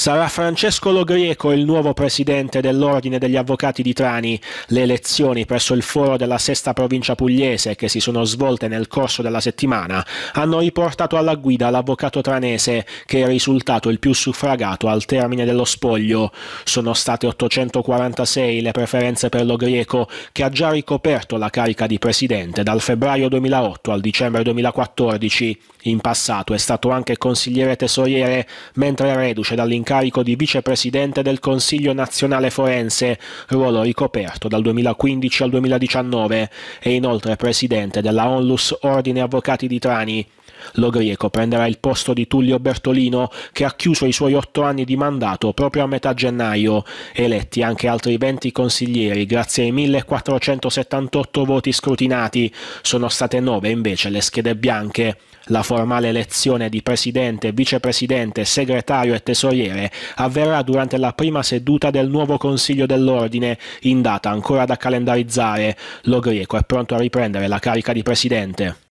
Sarà Francesco Logreco il nuovo presidente dell'Ordine degli Avvocati di Trani. Le elezioni presso il foro della sesta provincia pugliese, che si sono svolte nel corso della settimana, hanno riportato alla guida l'avvocato tranese, che è risultato il più suffragato al termine dello spoglio. Sono state 846 le preferenze per Logreco, che ha già ricoperto la carica di presidente dal febbraio 2008 al dicembre 2014. In passato è stato anche consigliere tesoriere, mentre reduce dall'incarico l'incarico di vicepresidente del Consiglio nazionale forense, ruolo ricoperto dal 2015 al 2019, e inoltre presidente della Onlus Ordine Avvocati di Trani. Lo greco prenderà il posto di Tullio Bertolino, che ha chiuso i suoi otto anni di mandato proprio a metà gennaio, eletti anche altri 20 consiglieri grazie ai 1478 voti scrutinati, sono state nove invece le schede bianche. La formale elezione di presidente, vicepresidente, segretario e tesoriere parlamentare avverrà durante la prima seduta del nuovo Consiglio dell'Ordine, in data ancora da calendarizzare. Lo Greco è pronto a riprendere la carica di presidente.